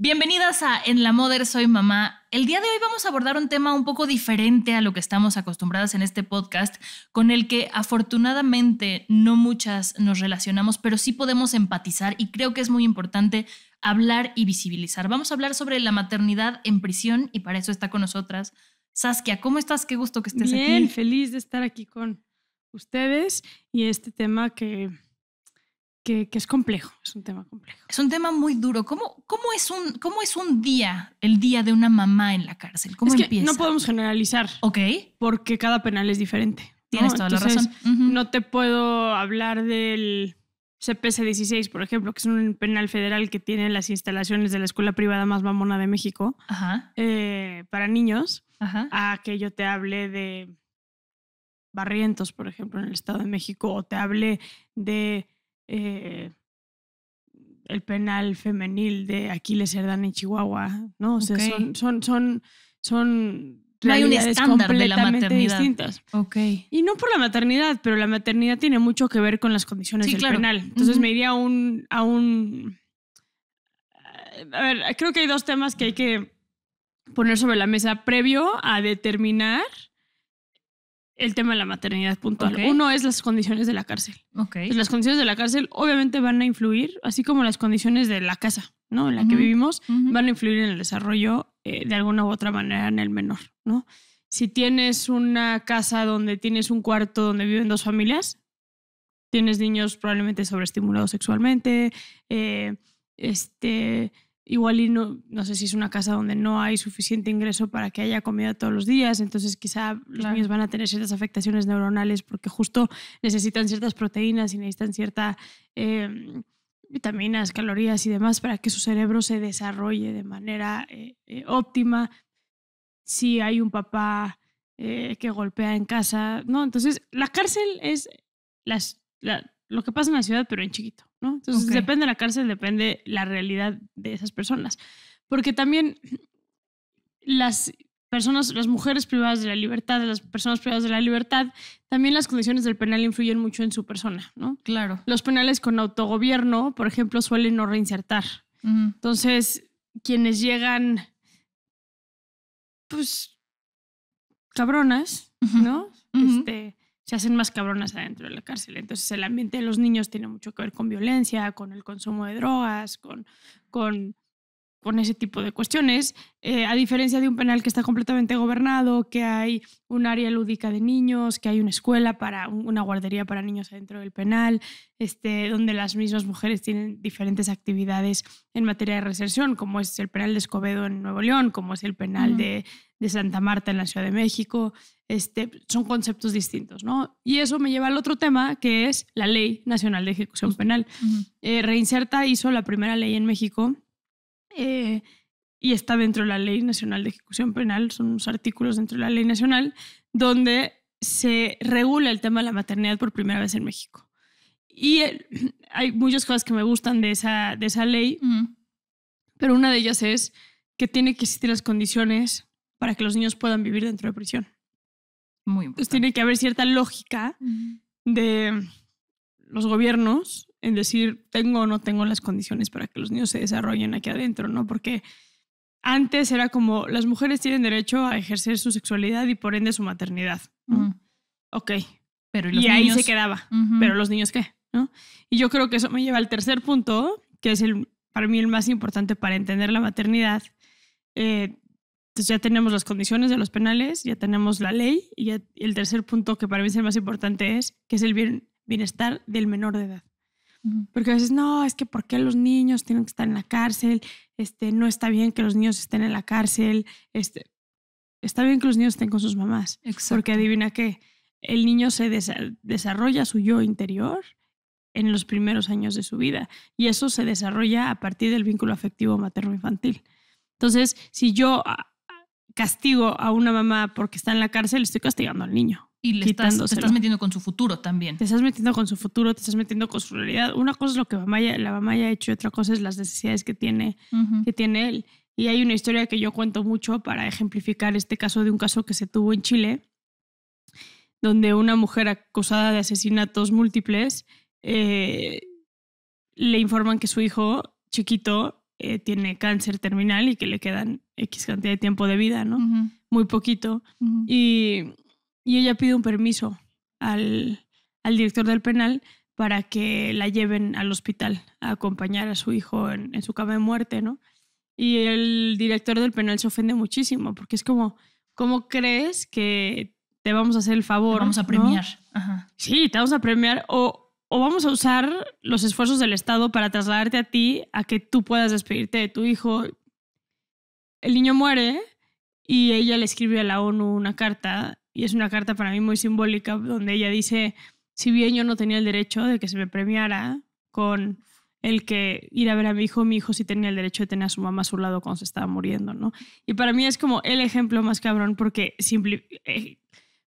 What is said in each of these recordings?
Bienvenidas a En la Moder Soy Mamá. El día de hoy vamos a abordar un tema un poco diferente a lo que estamos acostumbradas en este podcast, con el que afortunadamente no muchas nos relacionamos, pero sí podemos empatizar y creo que es muy importante hablar y visibilizar. Vamos a hablar sobre la maternidad en prisión y para eso está con nosotras Saskia. ¿Cómo estás? Qué gusto que estés aquí. Bien, feliz de estar aquí con ustedes y este tema que que, es complejo, es un tema complejo. Es un tema muy duro. ¿Cómo, cómo, es, un, cómo es un día, el día de una mamá en la cárcel? ¿Cómo es que No podemos generalizar. Ok. Porque cada penal es diferente. Tienes toda la razón. No te puedo hablar del CPC 16, por ejemplo, que es un penal federal que tiene las instalaciones de la escuela privada más mamona de México eh, para niños, Ajá. a que yo te hable de Barrientos, por ejemplo, en el Estado de México, o te hable de eh, el penal femenil de Aquiles Herdán en Chihuahua, ¿no? O sea, son, son, son, son hay Distintas. Okay. Y no por la maternidad, pero la maternidad tiene mucho que ver con las condiciones del penal. Entonces me iría un, a un. A ver, creo que hay dos temas que hay que poner sobre la mesa previo a determinar el tema de la maternidad puntual. Uno es las condiciones de la cárcel. Okay. las condiciones de la cárcel obviamente van a influir, así como las condiciones de la casa, ¿no? En la que vivimos, van a influir en el desarrollo eh, de alguna u otra manera en el menor, ¿no? Si tienes una casa donde tienes un cuarto donde viven dos familias, tienes niños probablemente sobreestimulados sexualmente, eh, este igual y no, no sé si es una casa donde no hay suficiente ingreso para que haya comida todos los días, entonces quizá los niños van a tener ciertas afectaciones neuronales porque justo necesitan ciertas proteínas y necesitan ciertas em, vitaminas, calorías y demás para que su cerebro se desarrolle de manera eh, eh, óptima. Si hay un papá eh, que golpea en casa, ¿no? Entonces, la cárcel es las, la, lo que pasa en la ciudad, pero en chiquito, ¿no? Entonces, depende de la cárcel, depende la realidad de esas personas. Porque también las personas, las mujeres privadas de la libertad, las personas privadas de la libertad, también las condiciones del penal influyen mucho en su persona, ¿no? Claro. Los penales con autogobierno, por ejemplo, suelen no reinsertar. Entonces, quienes llegan, pues, cabronas, ¿no? Este se hacen más cabronas adentro de la cárcel. Entonces el ambiente de los niños tiene mucho que ver con violencia, con el consumo de drogas, con, con con ese tipo de cuestiones, eh, a diferencia de un penal que está completamente gobernado, que hay un área lúdica de niños, que hay una escuela para una guardería para niños dentro del penal, este, donde las mismas mujeres tienen diferentes actividades en materia de reserción, como es el penal de Escobedo en Nuevo León, como es el penal de, Santa Marta en la Ciudad de México. Este, son conceptos distintos, ¿no? Y eso me lleva al otro tema, que es la Ley Nacional de Ejecución Penal. Eh, Reinserta hizo la primera ley en México eh, y está dentro de la Ley Nacional de Ejecución Penal, son unos artículos dentro de la Ley Nacional, donde se regula el tema de la maternidad por primera vez en México. Y eh, hay muchas cosas que me gustan de esa, de esa ley, pero una de ellas es que tiene que existir las condiciones para que los niños puedan vivir dentro de prisión. Muy importante. Entonces tiene que haber cierta lógica de los gobiernos en decir, tengo o no tengo las condiciones para que los niños se desarrollen aquí adentro, ¿no? Porque antes era como, las mujeres tienen derecho a ejercer su sexualidad y por ende su maternidad. ¿no? Ok. Pero y, ahí se quedaba. Pero los niños qué, ¿no? Y yo creo que eso me lleva al tercer punto, que es el, para mí el más importante para entender la maternidad. entonces eh, pues ya tenemos las condiciones de los penales, ya tenemos la ley y, el tercer punto que para mí es el más importante es que es el bienestar del menor de edad. Porque a veces, no, es que ¿por qué los niños tienen que estar en la cárcel? Este, no está bien que los niños estén en la cárcel. Este, está bien que los niños estén con sus mamás. Porque adivina qué, el niño se desarrolla su yo interior en los primeros años de su vida y eso se desarrolla a partir del vínculo afectivo materno-infantil. Entonces, si yo ah, ah, castigo a una mamá porque está en la cárcel, estoy castigando al niño. Y le estás, te estás metiendo con su futuro también. Te estás metiendo con su futuro, te estás metiendo con su realidad. Una cosa es lo que la mamá ya ha hecho y otra cosa es las necesidades que tiene, que tiene él. Y hay una historia que yo cuento mucho para ejemplificar este caso de un caso que se tuvo en Chile, donde una mujer acusada de asesinatos múltiples eh, le informan que su hijo chiquito eh, tiene cáncer terminal y que le quedan X cantidad de tiempo de vida, ¿no? Muy poquito. Y y ella pide un permiso al, al director del penal para que la lleven al hospital a acompañar a su hijo en, su cama de muerte, ¿no? Y el director del penal se ofende muchísimo porque es como, ¿cómo crees que te vamos a hacer el favor? vamos a premiar. Sí, te vamos a premiar o, o vamos a usar los esfuerzos del Estado para trasladarte a ti a que tú puedas despedirte de tu hijo. El niño muere y ella le escribe a la ONU una carta y es una carta para mí muy simbólica donde ella dice, si bien yo no tenía el derecho de que se me premiara con el que ir a ver a mi hijo, mi hijo sí tenía el derecho de tener a su mamá a su lado cuando se estaba muriendo, ¿no? Y para mí es como el ejemplo más cabrón porque simple, eh,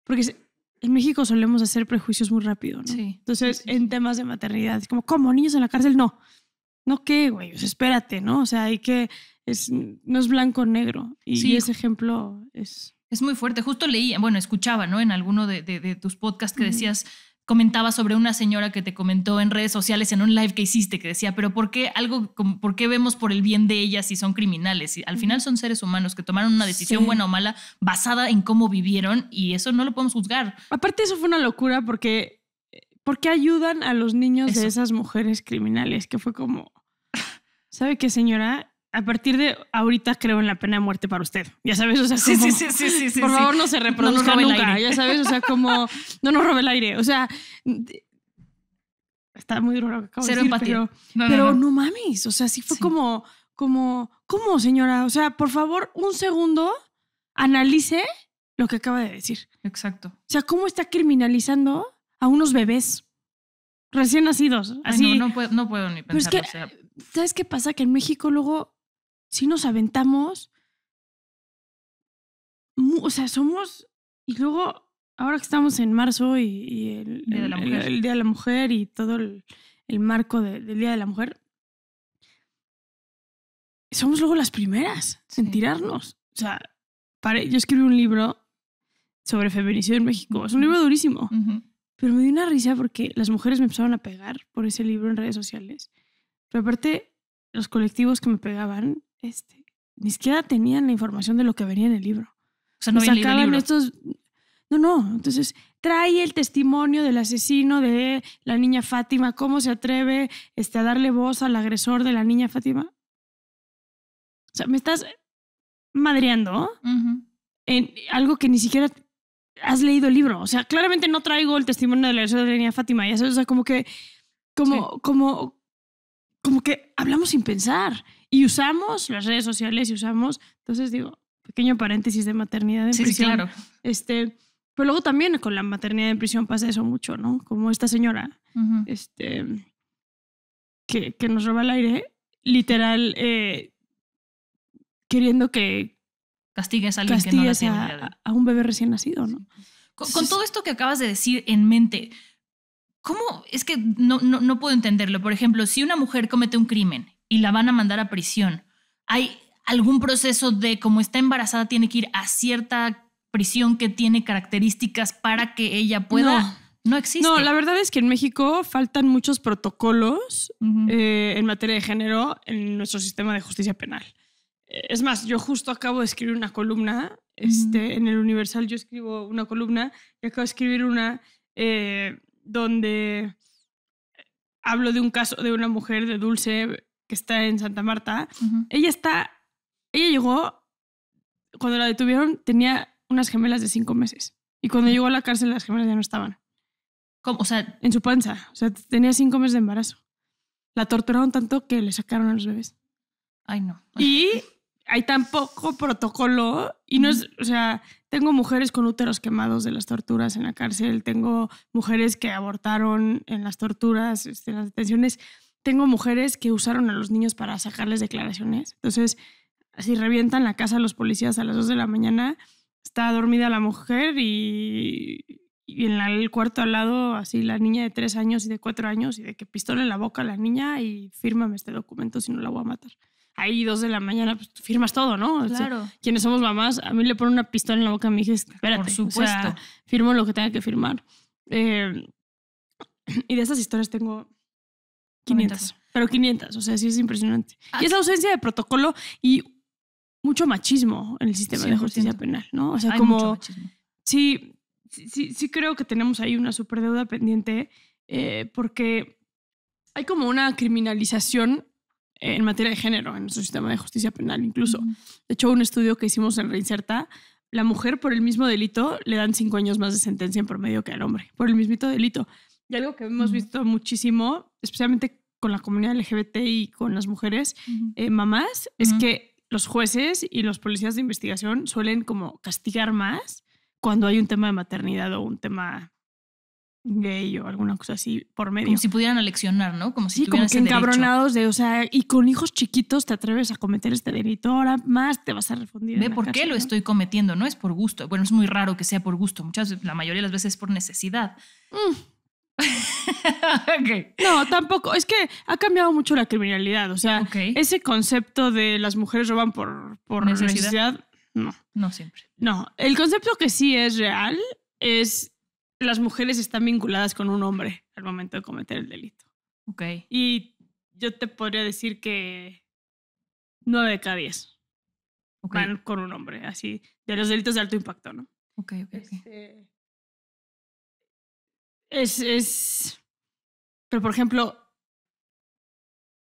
porque en México solemos hacer prejuicios muy rápido, ¿no? Sí, Entonces, en temas de maternidad, es como, ¿cómo? ¿Niños en la cárcel? No. No, ¿qué, güey? espérate, ¿no? O sea, hay que... Es, no es blanco o negro. y ese ejemplo es... Es muy fuerte. Justo leí, bueno, escuchaba, ¿no? En alguno de, tus podcasts que decías, comentaba sobre una señora que te comentó en redes sociales en un live que hiciste, que decía, pero ¿por qué algo, por qué vemos por el bien de ellas si son criminales? al final son seres humanos que tomaron una decisión buena o mala basada en cómo vivieron y eso no lo podemos juzgar. Aparte eso fue una locura porque, eh, porque ayudan a los niños de esas mujeres criminales, que fue como, ¿sabe qué señora? a partir de ahorita creo en la pena de muerte para usted. Ya sabes, o sea, sí, sí, sí, por favor no se reproduzca nunca. Ya sabes, o sea, como no nos robe el aire. O sea, está muy duro. Lo que acabo de decir, Pero, no, mames, o sea, sí fue como, como, ¿cómo, señora? O sea, por favor, un segundo, analice lo que acaba de decir. Exacto. O sea, ¿cómo está criminalizando a unos bebés? Recién nacidos, así. no, puedo, ni pensar. ¿Sabes qué pasa? Que en México luego si nos aventamos. O sea, somos. Y luego, ahora que estamos en marzo y, el, Día de la Mujer y todo el, marco del Día de la Mujer, somos luego las primeras en tirarnos. O sea, yo escribí un libro sobre feminicidio en México. Es un libro durísimo. Pero me dio una risa porque las mujeres me empezaron a pegar por ese libro en redes sociales. Pero aparte, los colectivos que me pegaban este, ni siquiera tenían la información de lo que venía en el libro. O sea, no No, no. Entonces, trae el testimonio del asesino de la niña Fátima. ¿Cómo se atreve este, a darle voz al agresor de la niña Fátima? O sea, me estás madreando en algo que ni siquiera has leído el libro. O sea, claramente no traigo el testimonio del agresor de la niña Fátima. Ya sabes, o sea, como que. Como, como, como que hablamos sin pensar y usamos las redes sociales y usamos, entonces digo, pequeño paréntesis de maternidad en prisión. Sí, claro. Este, pero luego también con la maternidad en prisión pasa eso mucho, ¿no? Como esta señora, este, que, que, nos roba el aire, literal, eh, queriendo que castigues a que no A, un bebé recién nacido, ¿no? Con, todo esto que acabas de decir en mente, ¿cómo es que no puedo entenderlo? Por ejemplo, si una mujer comete un crimen y la van a mandar a prisión. Hay algún proceso de como está embarazada tiene que ir a cierta prisión que tiene características para que ella pueda... No. existe. No, la verdad es que en México faltan muchos protocolos eh, en materia de género en nuestro sistema de justicia penal. Eh, es más, yo justo acabo de escribir una columna, este, en el Universal yo escribo una columna y acabo de escribir una eh, donde hablo de un caso de una mujer de Dulce que está en Santa Marta, ella está, ella llegó, cuando la detuvieron tenía unas gemelas de cinco meses. Y cuando llegó a la cárcel las gemelas ya no estaban. ¿Cómo? O sea, en su panza. O sea, tenía cinco meses de embarazo. La torturaron tanto que le sacaron a los bebés. Ay, no. Y hay tan poco protocolo y no es, o sea, tengo mujeres con úteros quemados de las torturas en la cárcel, tengo mujeres que abortaron en las torturas, este, en las detenciones tengo mujeres que usaron a los niños para sacarles declaraciones. Entonces, si revientan la casa a los policías a las 2 de la mañana, está dormida la mujer y, en el cuarto al lado, así la niña de 3 años y de 4 años, y de que pistola en la boca a la niña y fírmame este documento si no la voy a matar. Ahí 2 de la mañana, pues firmas todo, ¿no? Claro. quienes somos mamás, a mí le ponen una pistola en la boca a mi hija, espérate. Por supuesto. firmo lo que tenga que firmar. Eh, y de esas historias tengo 500. Pero 500, o sea, sí es impresionante. Ah. y esa ausencia de protocolo y mucho machismo en el sistema de justicia penal, ¿no? O sea, como... Sí, sí, sí creo que tenemos ahí una superdeuda pendiente eh, porque hay como una criminalización en materia de género en nuestro sistema de justicia penal incluso. De hecho, un estudio que hicimos en Reinserta, la mujer por el mismo delito le dan cinco años más de sentencia en promedio que al hombre, por el mismito delito. Y algo que hemos visto muchísimo, especialmente con la comunidad LGBT y con las mujeres eh, mamás, es que los jueces y los policías de investigación suelen como castigar más cuando hay un tema de maternidad o un tema gay o alguna cosa así por medio. Como si pudieran aleccionar, ¿no? Como si sí, como que encabronados de, o sea, y con hijos chiquitos te atreves a cometer este delito, ahora más te vas a refundir. Ve por qué lo estoy cometiendo, no es por gusto. Bueno, es muy raro que sea por gusto, muchas la mayoría de las veces es por necesidad. Mm. No, tampoco. Es que ha cambiado mucho la criminalidad. O sea, ese concepto de las mujeres roban por, por necesidad. no. No siempre. No, el concepto que sí es real es las mujeres están vinculadas con un hombre al momento de cometer el delito. Ok. Y yo te podría decir que nueve de cada diez van con un hombre, así, de los delitos de alto impacto, ¿no? Ok, ok. Este, es, es... Pero, por ejemplo,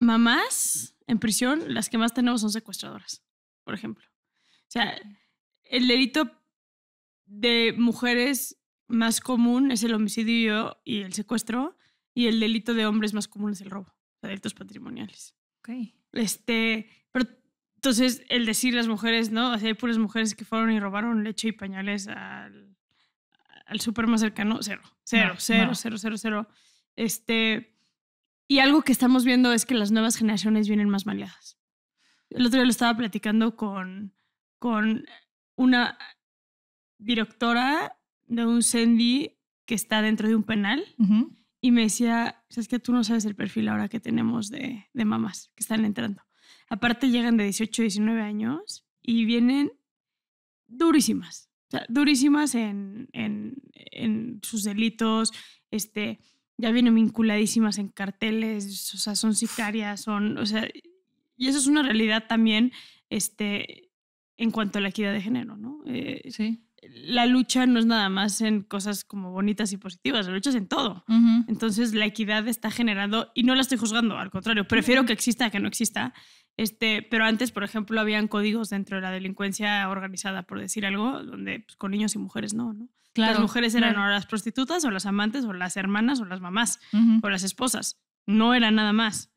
mamás en prisión, las que más tenemos son secuestradoras, por ejemplo. O sea, el delito de mujeres más común es el homicidio y el secuestro, y el delito de hombres más común es el robo, o sea, delitos patrimoniales. Ok. Este, pero entonces el decir las mujeres, ¿no? O sea, hay puras mujeres que fueron y robaron leche y pañales al al súper más cercano, cero, cero, cero, cero, cero, cero, Este, y algo que estamos viendo es que las nuevas generaciones vienen más maleadas. El otro día lo estaba platicando con, con una directora de un Sendy que está dentro de un penal y me decía, sabes que tú no sabes el perfil ahora que tenemos de, de mamás que están entrando. Aparte llegan de 18, 19 años y vienen durísimas durísimas en, sus delitos, este, ya vienen vinculadísimas en carteles, o sea, son sicarias, son, o sea, y eso es una realidad también, este, en cuanto a la equidad de género, ¿no? Eh, la lucha no es nada más en cosas como bonitas y positivas, la lucha es en todo. Entonces la equidad está generando, y no la estoy juzgando, al contrario, prefiero que exista que no exista, este, pero antes, por ejemplo, habían códigos dentro de la delincuencia organizada, por decir algo, donde pues, con niños y mujeres no, ¿no? las mujeres eran o las prostitutas o las amantes o las hermanas o las mamás o las esposas. No era nada más.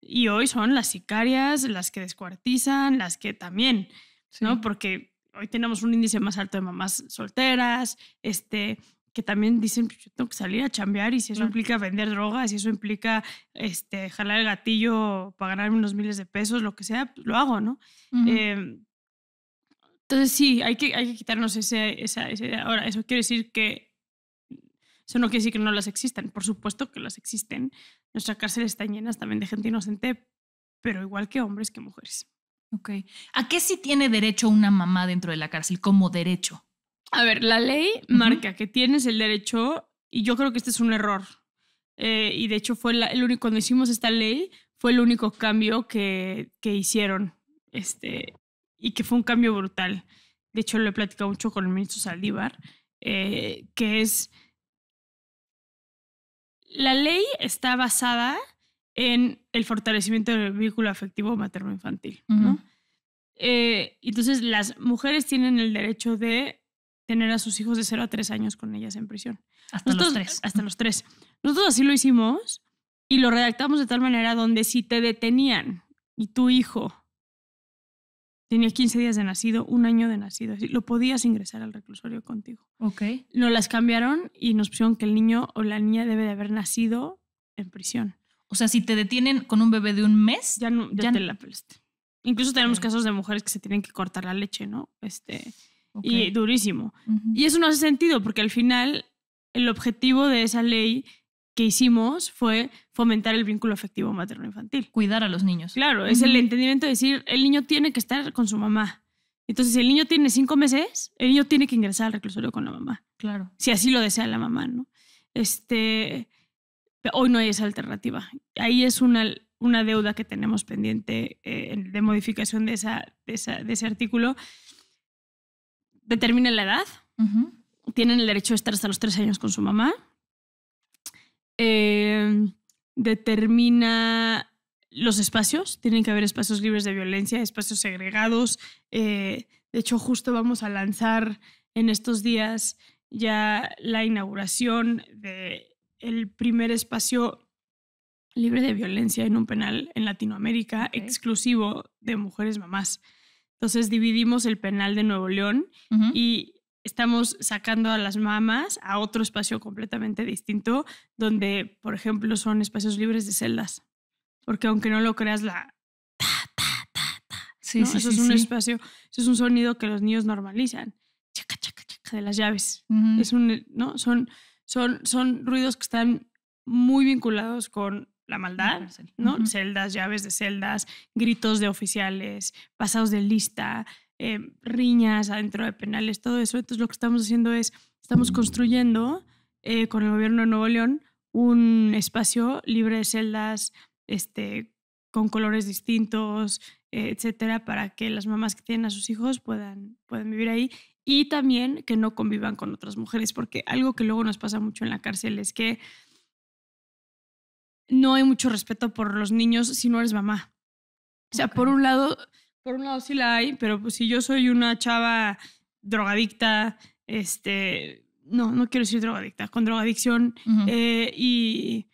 Y hoy son las sicarias, las que descuartizan, las que también, ¿no? Porque hoy tenemos un índice más alto de mamás solteras, este, que también dicen, pues, yo tengo que salir a chambear y si eso implica vender drogas, si eso implica este, jalar el gatillo para ganar unos miles de pesos, lo que sea, pues, lo hago, ¿no? Em, entonces sí, hay que, hay que quitarnos ese, esa, idea. Ahora, eso quiere decir que... Eso no quiere decir que no las existan, por supuesto que las existen. Nuestras cárcel están llenas también de gente inocente, pero igual que hombres que mujeres. Ok. ¿A qué sí tiene derecho una mamá dentro de la cárcel como derecho? A ver, la ley marca que tienes el derecho, y yo creo que este es un error. Eh, y de hecho, fue el único, cuando hicimos esta ley, fue el único cambio que, que hicieron. Este, y que fue un cambio brutal. De hecho, lo he platicado mucho con el ministro Saldívar, eh, que es. La ley está basada en el fortalecimiento del vínculo afectivo materno-infantil. ¿no? Eh, entonces, las mujeres tienen el derecho de tener a sus hijos de 0 a tres años con ellas en prisión. Hasta los tres. Hasta los tres. Nosotros así lo hicimos y lo redactamos de tal manera donde si te detenían y tu hijo tenía 15 días de nacido, un año de nacido, lo podías ingresar al reclusorio contigo. Ok. No las cambiaron y nos pusieron que el niño o la niña debe de haber nacido en prisión. O sea, si te detienen con un bebé de un mes, ya no, ya, te la pelaste. Incluso tenemos casos de mujeres que se tienen que cortar la leche, ¿no? Este, y durísimo. Y eso no hace sentido porque al final el objetivo de esa ley que hicimos fue fomentar el vínculo afectivo materno-infantil. Cuidar a los niños. Claro, es el entendimiento de decir, el niño tiene que estar con su mamá. Entonces, si el niño tiene cinco meses, el niño tiene que ingresar al reclusorio con la mamá. Claro. Si así lo desea la mamá, ¿no? Este, hoy no hay esa alternativa. Ahí es una, una deuda que tenemos pendiente eh, de modificación de, esa, de ese artículo Determina la edad. Tienen el derecho de estar hasta los tres años con su mamá. Eh, determina los espacios. Tienen que haber espacios libres de violencia, espacios segregados. Eh, de hecho, justo vamos a lanzar en estos días ya la inauguración del el primer espacio libre de violencia en un penal en Latinoamérica, exclusivo de mujeres mamás. Entonces dividimos el penal de Nuevo León y estamos sacando a las mamás a otro espacio completamente distinto, donde, por ejemplo, son espacios libres de celdas. Porque aunque no lo creas, la... sí, eso es un espacio, eso es un sonido que los niños normalizan. Chaca, chaca, chaca de las llaves. es un, ¿no? son, son, son ruidos que están muy vinculados con la maldad, ¿no? Celdas, llaves de celdas, gritos de oficiales, pasados de lista, eh, riñas adentro de penales, todo eso. Entonces lo que estamos haciendo es, estamos construyendo eh, con el gobierno de Nuevo León un espacio libre de celdas, este, con colores distintos, eh, etcétera, para que las mamás que tienen a sus hijos puedan, puedan vivir ahí y también que no convivan con otras mujeres, porque algo que luego nos pasa mucho en la cárcel es que no hay mucho respeto por los niños si no eres mamá. O sea, por un lado, por un lado sí la hay, pero pues si yo soy una chava drogadicta, este, no, no quiero decir drogadicta, con drogadicción eh, y,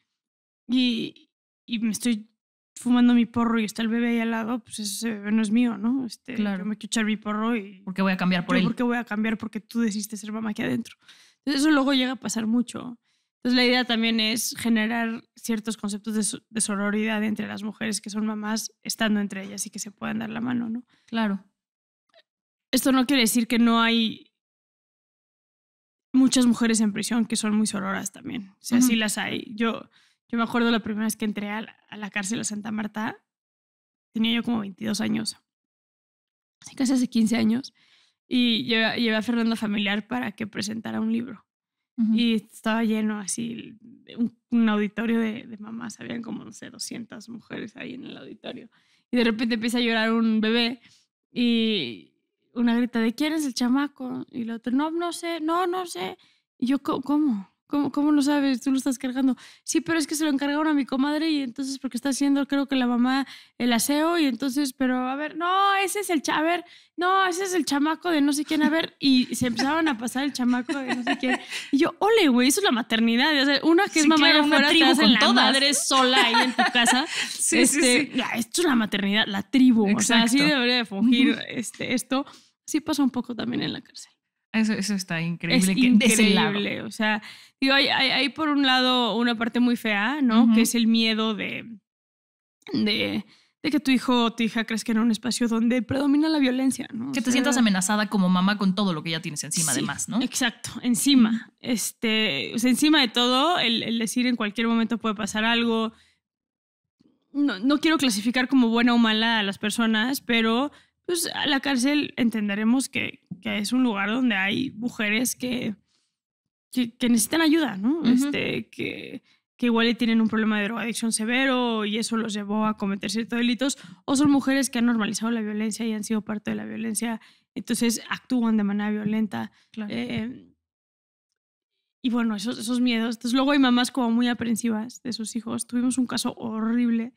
y, y, me estoy fumando mi porro y está el bebé ahí al lado, pues ese bebé no es mío, ¿no? Este, claro. Yo me quiero echar mi porro y... ¿por qué voy a cambiar por él. Porque voy a cambiar porque tú decidiste ser mamá aquí adentro. Entonces eso luego llega a pasar mucho. Entonces la idea también es generar ciertos conceptos de, sororidad entre las mujeres que son mamás estando entre ellas y que se puedan dar la mano, ¿no? Claro. Esto no quiere decir que no hay muchas mujeres en prisión que son muy sororas también. O sea, sí las hay. Yo, yo me acuerdo la primera vez que entré a la, cárcel de Santa Marta, tenía yo como 22 años, casi hace 15 años, y llevé, a Fernando Familiar para que presentara un libro y estaba lleno así, un, auditorio de, mamás, habían como, no sé, 200 mujeres ahí en el auditorio. Y de repente empieza a llorar un bebé y una grita de, ¿quién es el chamaco? Y el otro, no, no sé, no, no sé. Y yo, ¿cómo? ¿Cómo, ¿Cómo, no sabes? Tú lo estás cargando. Sí, pero es que se lo encargaron a mi comadre y entonces porque está haciendo, creo que la mamá, el aseo y entonces, pero a ver, no, ese es el, chaver, no, ese es el chamaco de no sé quién, a ver, y se empezaban a pasar el chamaco de no sé quién. Y yo, ole, güey, eso es la maternidad. una que es mamá de tribu madre sola ahí en tu casa. Este, esto es la maternidad, la tribu. O sea, así debería de fungir este, esto. Sí pasa un poco también en la cárcel. Eso, eso está increíble. increíble. O sea, digo, hay, hay, por un lado una parte muy fea, ¿no? Que es el miedo de, de, que tu hijo o tu hija crezca en un espacio donde predomina la violencia, ¿no? Que te sientas amenazada como mamá con todo lo que ya tienes encima, de además, ¿no? Exacto, encima. Este, o sea, encima de todo, el, decir en cualquier momento puede pasar algo. No, no, quiero clasificar como buena o mala a las personas, pero pues a la cárcel entenderemos que, es un lugar donde hay mujeres que, que, necesitan ayuda, ¿no? este, que, que igual tienen un problema de drogadicción severo y eso los llevó a cometer ciertos delitos, o son mujeres que han normalizado la violencia y han sido parte de la violencia, entonces actúan de manera violenta. Eh, y bueno, esos, esos miedos. Entonces luego hay mamás como muy aprensivas de sus hijos. Tuvimos un caso horrible,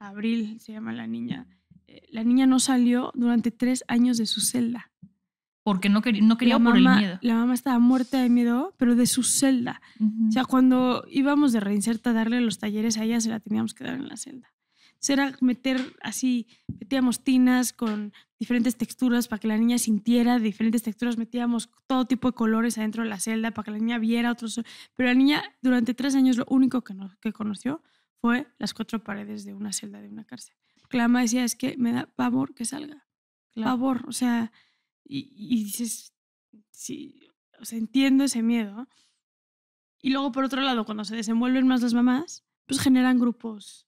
Abril se llama la niña, eh, la niña no salió durante tres años de su celda. Porque no, quería, no quería la por miedo. La mamá estaba muerta de miedo, pero de su celda. O sea, cuando íbamos de reinserta a darle los talleres, a ella se la teníamos que dar en la celda. Será era meter así, metíamos tinas con diferentes texturas para que la niña sintiera diferentes texturas, metíamos todo tipo de colores adentro de la celda para que la niña viera otros. Pero la niña durante tres años lo único que, que conoció fue las cuatro paredes de una celda de una cárcel clama decía, es que me da pavor que salga. Pavor, o sea, y, dices, sí, o sea, entiendo ese miedo. Y luego, por otro lado, cuando se desenvuelven más las mamás, pues generan grupos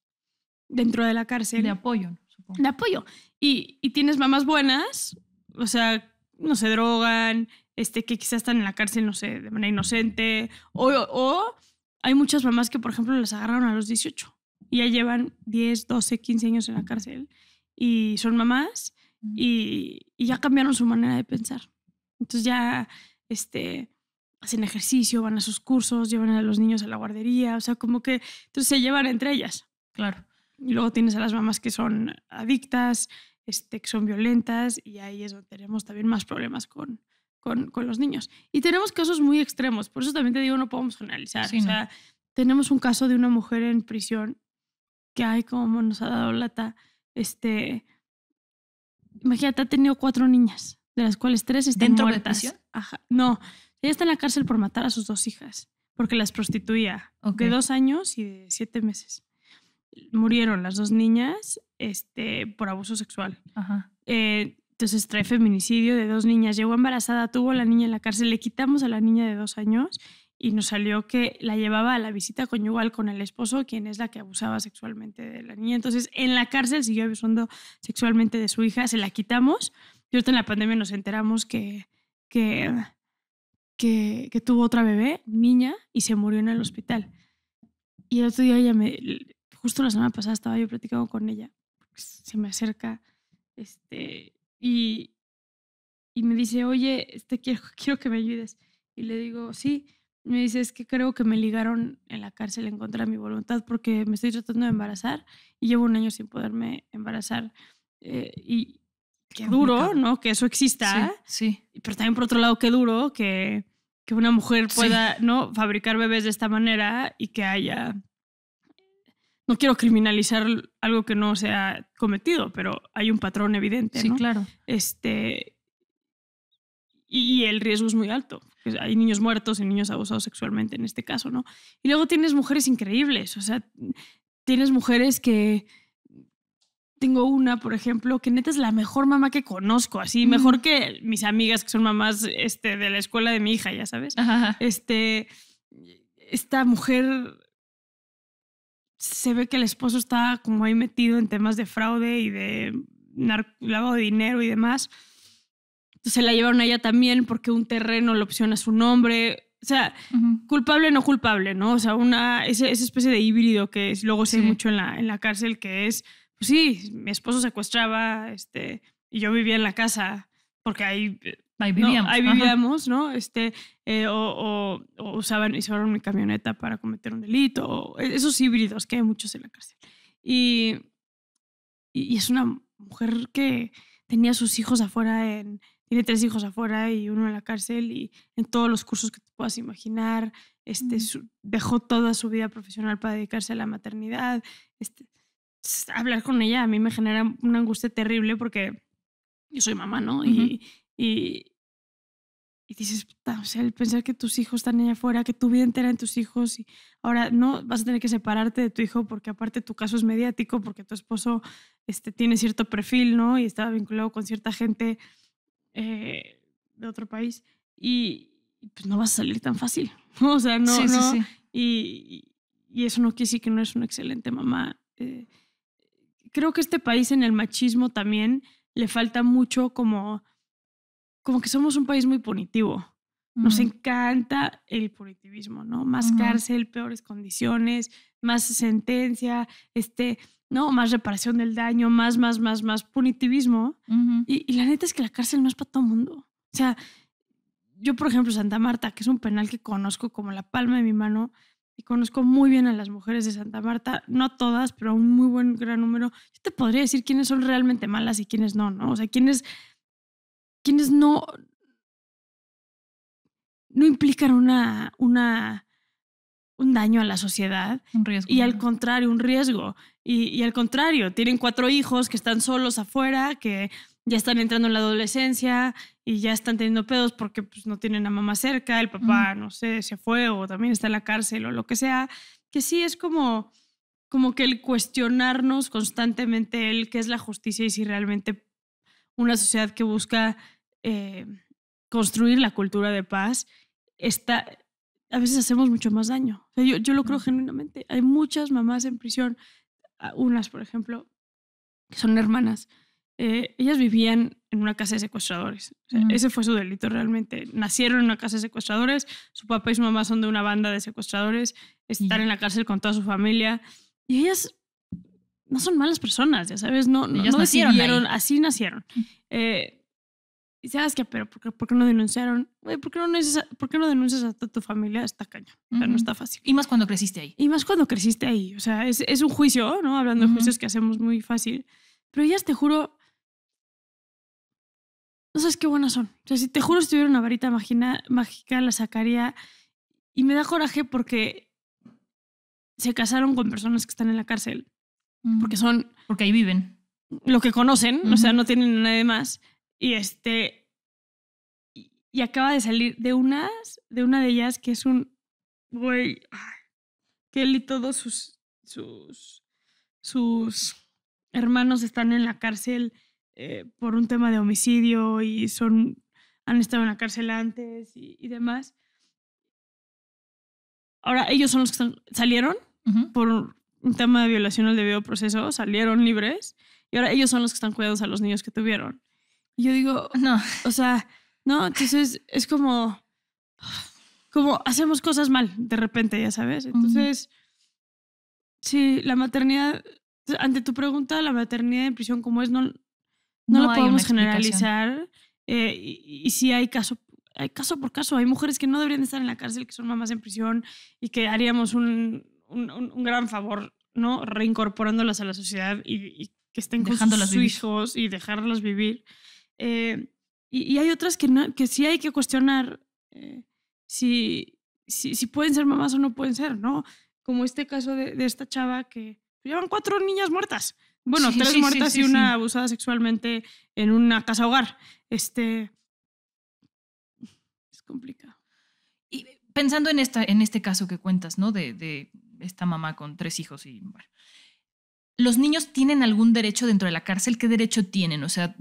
dentro de la cárcel. De apoyo, supongo. De apoyo. Y, y tienes mamás buenas, o sea, no se drogan, este, que quizás están en la cárcel, no sé, de manera inocente. O, o hay muchas mamás que, por ejemplo, las agarraron a los 18 y ya llevan 10, 12, 15 años en la cárcel y son mamás y, ya cambiaron su manera de pensar. Entonces ya este, hacen ejercicio, van a sus cursos, llevan a los niños a la guardería, o sea, como que entonces se llevan entre ellas. Claro. Y luego tienes a las mamás que son adictas, este, que son violentas y ahí es donde tenemos también más problemas con, con, los niños. Y tenemos casos muy extremos, por eso también te digo, no podemos generalizar. o sea, tenemos un caso de una mujer en prisión que hay como nos ha dado lata. Este, imagínate, ha tenido cuatro niñas, de las cuales tres están ¿Dentro muertas. No, ella está en la cárcel por matar a sus dos hijas, porque las prostituía de dos años y de siete meses. Murieron las dos niñas este, por abuso sexual. Eh, entonces trae feminicidio de dos niñas. Llegó embarazada, tuvo la niña en la cárcel, le quitamos a la niña de dos años y nos salió que la llevaba a la visita conyugal con el esposo, quien es la que abusaba sexualmente de la niña. Entonces, en la cárcel siguió abusando sexualmente de su hija, se la quitamos. Y ahorita en la pandemia nos enteramos que, que, que, tuvo otra bebé, niña, y se murió en el hospital. Y el otro día ella me, justo la semana pasada estaba yo platicando con ella, se me acerca, este, y, y me dice, oye, este, quiero, quiero que me ayudes. Y le digo, sí. Me dice, es que creo que me ligaron en la cárcel en contra de mi voluntad porque me estoy tratando de embarazar y llevo un año sin poderme embarazar. Eh, y qué, duro, ¿no? Que eso exista. Sí, Pero también por otro lado, qué duro que, que una mujer pueda, ¿no? Fabricar bebés de esta manera y que haya... No quiero criminalizar algo que no se ha cometido, pero hay un patrón evidente. Sí, claro. Este, y el riesgo es muy alto. Pues, hay niños muertos y niños abusados sexualmente en este caso, ¿no? Y luego tienes mujeres increíbles, o sea, tienes mujeres que... Tengo una, por ejemplo, que neta es la mejor mamá que conozco, así, mejor que mis amigas que son mamás este, de la escuela de mi hija, ya sabes. Este, esta mujer se ve que el esposo está como ahí metido en temas de fraude y de lavado de dinero y demás se la llevaron a ella también porque un terreno le opciona su nombre. O sea, culpable no culpable, ¿no? O sea, una, esa, especie de híbrido que luego se mucho en la, en la cárcel, que es, pues sí, mi esposo secuestraba este, y yo vivía en la casa, porque ahí eh, vivíamos. No, Este, eh, o, o, y usaban, usaron mi camioneta para cometer un delito, e, esos híbridos que hay muchos en la cárcel. Y, y, es una mujer que tenía sus hijos afuera en, tiene tres hijos afuera y uno en la cárcel y en todos los cursos que te puedas imaginar. Este, dejó toda su vida profesional para dedicarse a la maternidad. Este, hablar con ella a mí me genera una angustia terrible porque yo soy mamá, ¿no? y, y, y, dices, o sea, el pensar que tus hijos están allá afuera, que tu vida entera en tus hijos y ahora no vas a tener que separarte de tu hijo porque aparte tu caso es mediático, porque tu esposo este, tiene cierto perfil, ¿no? Y estaba vinculado con cierta gente eh, de otro país y pues no vas a salir tan fácil. O sea, no, Y, eso no quiere decir que no es una excelente mamá. Eh, creo que este país en el machismo también le falta mucho como, como que somos un país muy punitivo. Nos encanta el punitivismo, ¿no? Más cárcel, peores condiciones, más sentencia, este, ¿no? Más reparación del daño, más, más, más, más punitivismo. y, la neta es que la cárcel no es para todo el mundo. O sea, yo, por ejemplo, Santa Marta, que es un penal que conozco como la palma de mi mano, y conozco muy bien a las mujeres de Santa Marta, no todas, pero a un muy buen gran número. Yo te podría decir quiénes son realmente malas y quiénes no, ¿no? O sea, quiénes, quiénes no no implican una, una, un daño a la sociedad. Un riesgo. Y al contrario, un riesgo. Y, al contrario, tienen cuatro hijos que están solos afuera, que ya están entrando en la adolescencia y ya están teniendo pedos porque pues, no tienen a mamá cerca, el papá, no sé, se fue o también está en la cárcel o lo que sea, que sí es como, como que el cuestionarnos constantemente el qué es la justicia y si realmente una sociedad que busca eh, construir la cultura de paz está, a veces hacemos mucho más daño. yo, yo lo creo genuinamente. Hay muchas mamás en prisión, unas, por ejemplo, que son hermanas. Eh, ellas vivían en una casa de secuestradores. Ese fue su delito realmente. Nacieron en una casa de secuestradores, su papá y su mamá son de una banda de secuestradores, están en la cárcel con toda su familia. Y ellas no son malas personas, ya sabes, no, no, ellas nacieron así nacieron. Eh, y sabes ah, que, pero ¿por qué, por qué no denunciaron? Güey, ¿por qué no, denuncias a, ¿por qué no denuncias a toda tu familia? Está caña. no está fácil. Y más cuando creciste ahí. Y más cuando creciste ahí. O sea, es, es un juicio, ¿no? Hablando de juicios que hacemos muy fácil. Pero ellas, te juro, no sabes qué buenas son. O sea, si te juro si tuviera una varita magina, mágica, la sacaría. Y me da coraje porque se casaron con personas que están en la cárcel. Porque son... Porque ahí viven. Lo que conocen, o sea, no tienen nada nadie más. Y este. Y acaba de salir de unas, de una de ellas que es un güey. Que él y todos sus. sus. sus hermanos están en la cárcel eh, por un tema de homicidio y son. han estado en la cárcel antes y, demás. Ahora ellos son los que salieron por un tema de violación al debido proceso, salieron libres y ahora ellos son los que están cuidados a los niños que tuvieron yo digo, no. O sea, no, entonces es como, como hacemos cosas mal de repente, ya sabes. Entonces, sí, la maternidad, ante tu pregunta, la maternidad en prisión como es, no, no, lo podemos generalizar. Eh, y, y sí hay caso, hay caso por caso. Hay mujeres que no deberían estar en la cárcel, que son mamás en prisión y que haríamos un, un, un gran favor, ¿no? Reincorporándolas a la sociedad y, que estén con sus hijos y dejarlas vivir. Eh, y, hay otras que, que sí hay que cuestionar eh, si, si, pueden ser mamás o no pueden ser, ¿no? Como este caso de, esta chava que llevan cuatro niñas muertas. Bueno, tres muertas y una abusada sexualmente en una casa hogar. Este. Es complicado. Y pensando en, esta, en este caso que cuentas, ¿no? De, esta mamá con tres hijos y. ¿Los niños tienen algún derecho dentro de la cárcel? ¿Qué derecho tienen? O sea,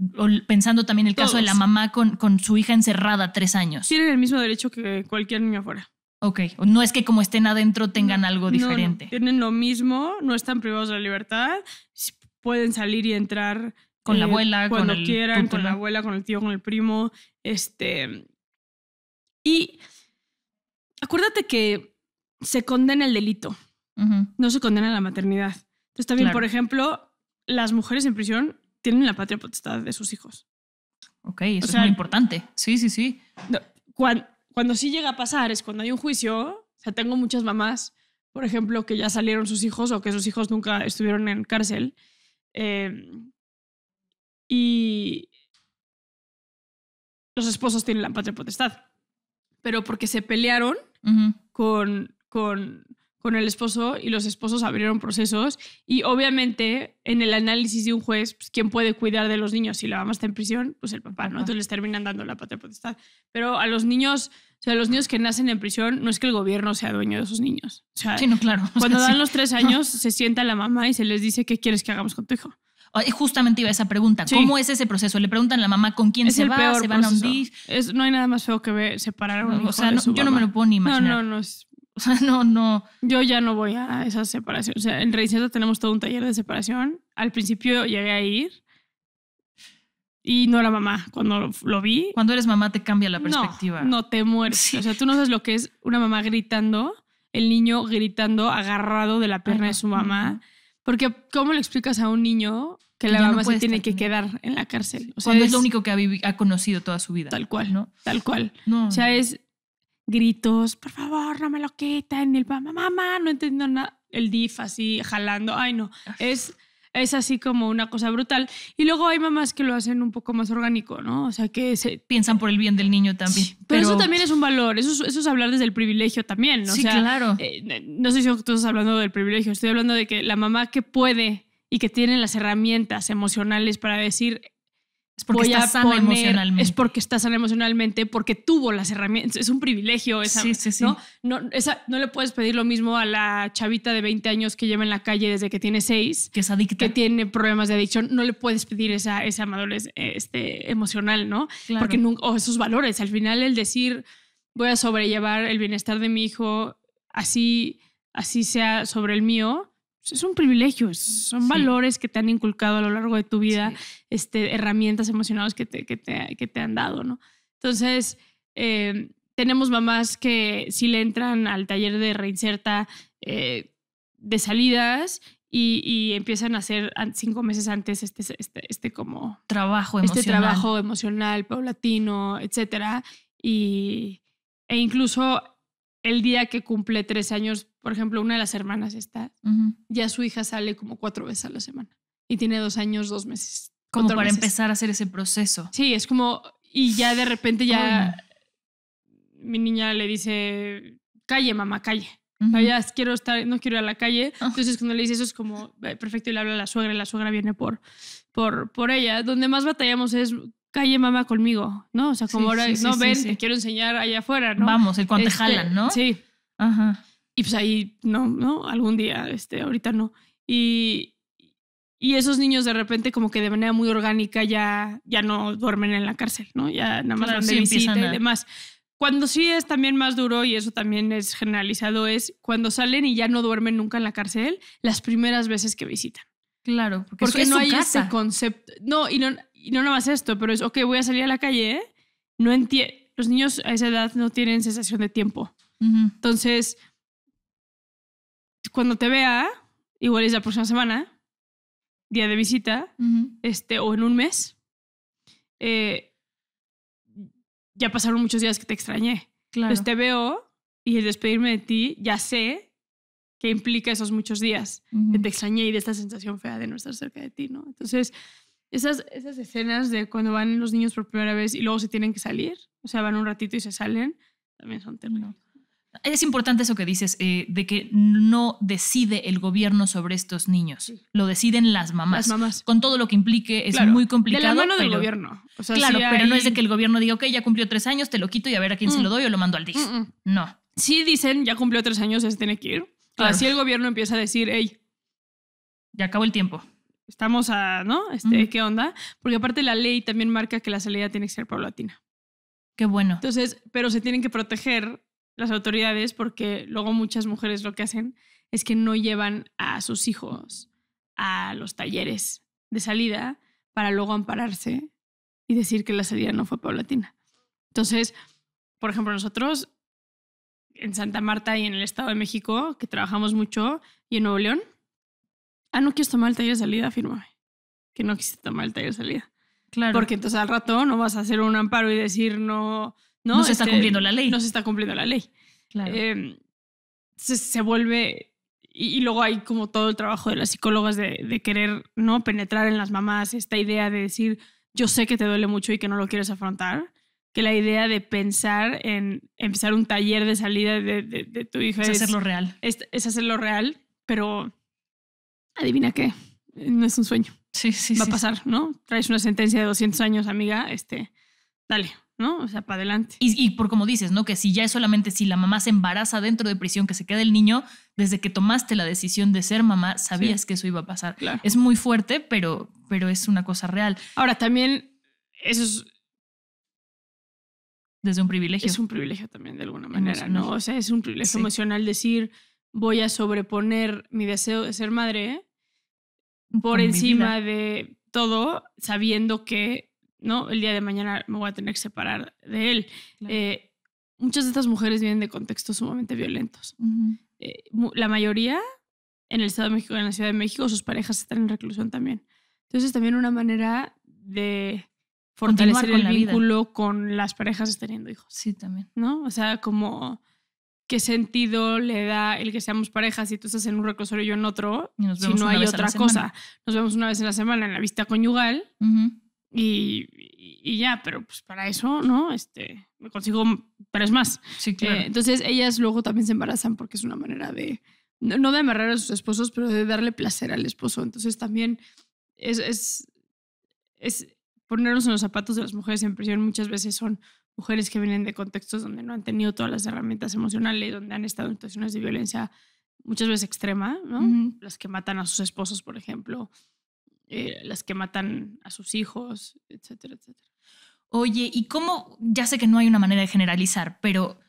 pensando también el caso de la mamá con, su hija encerrada tres años. Tienen el mismo derecho que cualquier niño afuera. Ok, no es que como estén adentro tengan algo diferente. Tienen lo mismo, no están privados de la libertad, pueden salir y entrar. Con la eh, abuela, cuando con quieran, con la abuela, con el tío, con el primo. Este. Y acuérdate que se condena el delito, no se condena la maternidad. Entonces también, por ejemplo, las mujeres en prisión tienen la patria potestad de sus hijos. Ok, eso es muy importante. Sí, sí, sí. cuando, sí llega a pasar es cuando hay un juicio. O sea, tengo muchas mamás, por ejemplo, que ya salieron sus hijos o que sus hijos nunca estuvieron en cárcel. Em, y los esposos tienen la patria potestad. Pero porque se pelearon con, con con el esposo y los esposos abrieron procesos y obviamente en el análisis de un juez, pues, ¿quién puede cuidar de los niños si la mamá está en prisión? Pues el papá, ¿no? Entonces les terminan dando la patria potestad. Pero a los niños, o sea, los niños que nacen en prisión, no es que el gobierno sea dueño de esos niños. O sea, sí, claro. cuando dan los tres años, se sienta la mamá y se les dice, ¿qué quieres que hagamos con tu hijo? Ah, justamente iba esa pregunta. ¿Cómo es ese proceso? Le preguntan a la mamá con quién se va, se van a hundir. no hay nada más feo que ver separar a un hijo O sea, yo no me lo puedo ni imaginar. No, no, no. Es o sea, no, no. Yo ya no voy a esa separación. O sea, en tenemos todo un taller de separación. Al principio llegué a ir y no era mamá. Cuando lo vi. Cuando eres mamá te cambia la perspectiva. No, te mueres. O sea, tú no sabes lo que es una mamá gritando, el niño gritando agarrado de la pierna de su mamá. Porque, ¿cómo le explicas a un niño que la mamá se tiene que quedar en la cárcel? O sea, es, lo único que ha, ha, conocido toda su vida. Tal cual, ¿no? Tal cual. O sea, es gritos, por favor, no me lo quiten, el mamá, mamá, no entiendo nada, el DIF así jalando, ay no, es, es así como una cosa brutal. Y luego hay mamás que lo hacen un poco más orgánico, ¿no? O sea, que piensan por el bien del niño también. Pero, eso también es un valor, eso es, eso hablar desde el privilegio también, ¿no? Sí, claro. Eh, no sé si tú estás hablando del privilegio, estoy hablando de que la mamá que puede y que tiene las herramientas emocionales para decir es porque está sana emocionalmente. Es porque está sana emocionalmente, porque tuvo las herramientas. Es un privilegio esa. sí, ¿no? le puedes pedir lo mismo a la chavita de 20 años que lleva en la calle desde que tiene 6. Que es adicta. Que tiene problemas de adicción. No le puedes pedir esa, esa madurez este, emocional, ¿no? Claro. Porque nunca, o esos valores. Al final, el decir voy a sobrellevar el bienestar de mi hijo así, así sea sobre el mío, es un privilegio, son valores que te han inculcado a lo largo de tu vida, este, herramientas emocionales que te, te, han dado, ¿no? Entonces, em, tenemos mamás que sí le entran al taller de reinserta eh, de salidas y, empiezan a hacer cinco meses antes este, este, este como... Trabajo este emocional. Este trabajo emocional, paulatino, etcétera. Y, e incluso el día que cumple tres años, por ejemplo, una de las hermanas está, ya su hija sale como cuatro veces a la semana y tiene dos años, dos meses. Como para empezar a hacer ese proceso. Sí, es como, y ya de repente ya mi niña le dice, calle, mamá, calle. quiero estar, no quiero ir a la calle. Ah. Entonces, cuando le dice eso, es como perfecto. Y le habla a la suegra, y la suegra viene por, por, por ella. Donde más batallamos es calle mamá conmigo, ¿no? O sea, como ahora, no, ven, quiero enseñar allá afuera, ¿no? Vamos, el cuando te este, jalan, ¿no? Sí. Ajá. Y pues ahí, no, ¿no? Algún día, este, ahorita no. Y, y esos niños de repente como que de manera muy orgánica ya, ya no duermen en la cárcel, ¿no? Ya nada más y demás. Cuando sí es también más duro, y eso también es generalizado, es cuando salen y ya no duermen nunca en la cárcel las primeras veces que visitan. Claro, porque, no hay ese concepto. No, y no, y no nada más esto, pero es, ok, voy a salir a la calle, no los niños a esa edad no tienen sensación de tiempo. Entonces, cuando te vea, igual es la próxima semana, día de visita, este, o en un mes, eh, ya pasaron muchos días que te extrañé. Claro. Entonces te veo y el despedirme de ti, ya sé qué implica esos muchos días te extrañé y de esta sensación fea de no estar cerca de ti, ¿no? Entonces, esas, esas escenas de cuando van los niños por primera vez y luego se tienen que salir, o sea, van un ratito y se salen, también son terribles. Es importante eso que dices, eh, de que no decide el gobierno sobre estos niños, lo deciden las mamás. las mamás. Con todo lo que implique, es muy complicado. De la mano del gobierno. claro, pero no es de que el gobierno diga, ok, ya cumplió tres años, te lo quito y a ver a quién se mm. lo doy o lo mando al DIF. Mm, mm. No. Sí dicen, ya cumplió tres años, es tiene que ir. Así el gobierno empieza a decir, hey. Ya acabó el tiempo estamos a, ¿no? Este, ¿Qué onda? Porque aparte la ley también marca que la salida tiene que ser paulatina. Qué bueno. Entonces, pero se tienen que proteger las autoridades porque luego muchas mujeres lo que hacen es que no llevan a sus hijos a los talleres de salida para luego ampararse y decir que la salida no fue paulatina. Entonces, por ejemplo, nosotros en Santa Marta y en el Estado de México, que trabajamos mucho, y en Nuevo León, ah, no quieres tomar el taller de salida, fírmame. Que no quisiste tomar el taller de salida. Claro. Porque entonces al rato no vas a hacer un amparo y decir no. No, se está este, cumpliendo la ley. No se está cumpliendo la ley. Claro. Em, se, vuelve. Y, luego hay como todo el trabajo de las psicólogas de, querer no penetrar en las mamás esta idea de decir yo sé que te duele mucho y que no lo quieres afrontar que la idea de pensar en empezar un taller de salida de, tu hija es, hacerlo real es hacerlo real pero adivina qué, no es un sueño. Sí, sí. Va a pasar, ¿no? Traes una sentencia de 200 años, amiga, este, dale, ¿no? O sea, para adelante. Y, por como dices, ¿no? Que si ya es solamente si la mamá se embaraza dentro de prisión, que se queda el niño, desde que tomaste la decisión de ser mamá, sabías que eso iba a pasar. Claro. Es muy fuerte, pero, pero es una cosa real. Ahora, también, eso es... Desde un privilegio. Es un privilegio también, de alguna manera, ¿no? O sea, es un privilegio emocional decir voy a sobreponer mi deseo de ser madre por encima de todo, sabiendo que ¿no? el día de mañana me voy a tener que separar de él. Eh, muchas de estas mujeres vienen de contextos sumamente violentos. Eh, la mayoría en el Estado de México, en la Ciudad de México, sus parejas están en reclusión también. Entonces, también una manera de fortalecer el vínculo con las parejas teniendo hijos. Sí, también. ¿No? O sea, como qué sentido le da el que seamos parejas si tú estás en un reclusorio y yo en otro, si no hay otra cosa. Nos vemos una vez en la semana en la vista conyugal y, y, ya, pero pues para eso, ¿no? Este, me consigo, pero es más. Eh, entonces ellas luego también se embarazan porque es una manera de, no de amarrar a sus esposos, pero de darle placer al esposo. Entonces también es, es, es ponernos en los zapatos de las mujeres en prisión muchas veces son mujeres que vienen de contextos donde no han tenido todas las herramientas emocionales, donde han estado en situaciones de violencia muchas veces extrema, Las que matan a sus esposos, por ejemplo, eh, las que matan a sus hijos, etcétera, etcétera. Oye, ¿y cómo? Ya sé que no hay una manera de generalizar, pero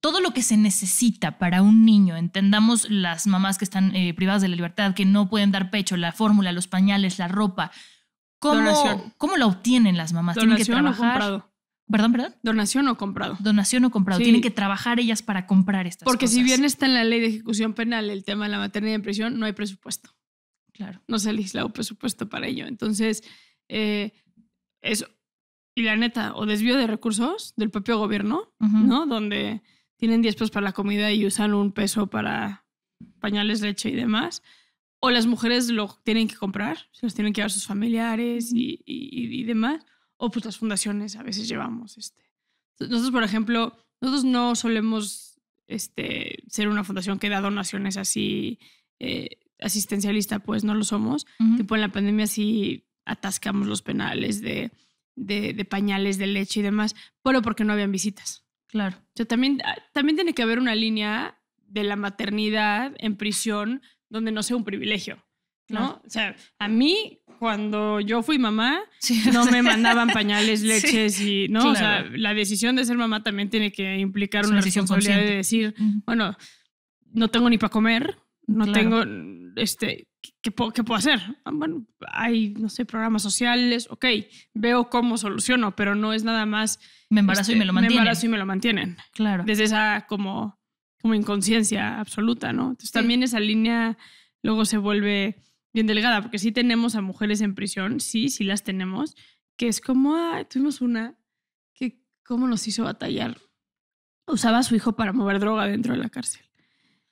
todo lo que se necesita para un niño, entendamos las mamás que están eh, privadas de la libertad, que no pueden dar pecho, la fórmula, los pañales, la ropa, ¿cómo, la obtienen las mamás? ¿Tienen que trabajar? ¿Perdón, perdón? Donación o comprado. Donación o comprado. Tienen que trabajar ellas para comprar estas cosas. Porque si bien está en la ley de ejecución penal el tema de la maternidad en prisión, no hay presupuesto. Claro. No se ha legislado presupuesto para ello. Entonces, eh, eso. Y la neta, o desvío de recursos del propio gobierno, ¿no? Donde tienen 10 pesos para la comida y usan un peso para pañales, leche y demás. O las mujeres lo tienen que comprar, se los tienen que dar sus familiares y, y demás o pues las fundaciones a veces llevamos. Este. Nosotros, por ejemplo, nosotros no solemos este, ser una fundación que da donaciones así eh, asistencialista, pues no lo somos. Tipo en la pandemia sí atascamos los penales de, de, pañales, de leche y demás, pero porque no habían visitas. Claro. O sea, también, ah, también tiene que haber una línea de la maternidad en prisión donde no sea un privilegio, ¿no? O sea, a mí cuando yo fui mamá, no me mandaban pañales, leches y, ¿no? O sea, la decisión de ser mamá también tiene que implicar una, responsabilidad de decir, bueno, no tengo ni para comer, no tengo, este, ¿qué, puedo, hacer? Ah, bueno, hay, no sé, programas sociales, ok, veo cómo soluciono, pero no es nada más... Me embarazo y este, me lo mantienen. Me embarazo y me lo mantienen. Claro. Desde esa como, como inconsciencia absoluta, ¿no? Entonces también esa línea luego se vuelve bien delgada, porque sí tenemos a mujeres en prisión, sí, sí las tenemos, que es como, tuvimos una que cómo nos hizo batallar. Usaba a su hijo para mover droga dentro de la cárcel.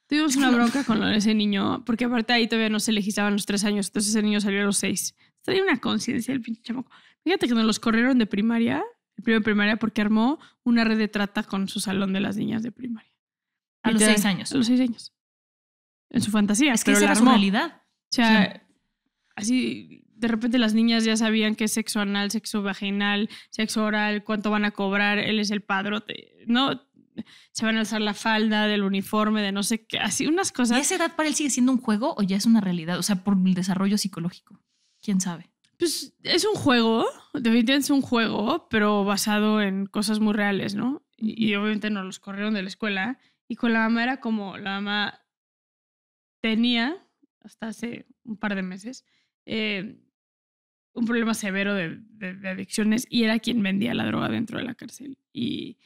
Tuvimos una bronca con ese niño, porque aparte ahí todavía no se legislaban los tres años, entonces ese niño salió a los seis. Tenía una conciencia el pinche chamaco. Fíjate que nos los corrieron de primaria, el primero de primaria, porque armó una red de trata con su salón de las niñas de primaria. A los seis años. A los seis años. En su fantasía. Es que era realidad. O sea, así de repente las niñas ya sabían qué es sexo anal, sexo vaginal, sexo oral, cuánto van a cobrar, él es el padrote, ¿no? Se van a alzar la falda del uniforme, de no sé qué, así unas cosas. esa edad para él sigue siendo un juego o ya es una realidad? O sea, por el desarrollo psicológico. ¿Quién sabe? Pues es un juego, definitivamente es un juego, pero basado en cosas muy reales, ¿no? Y, y obviamente nos los corrieron de la escuela. Y con la mamá era como, la mamá tenía hasta hace un par de meses, eh, un problema severo de, adicciones y era quien vendía la droga dentro de la cárcel. Y,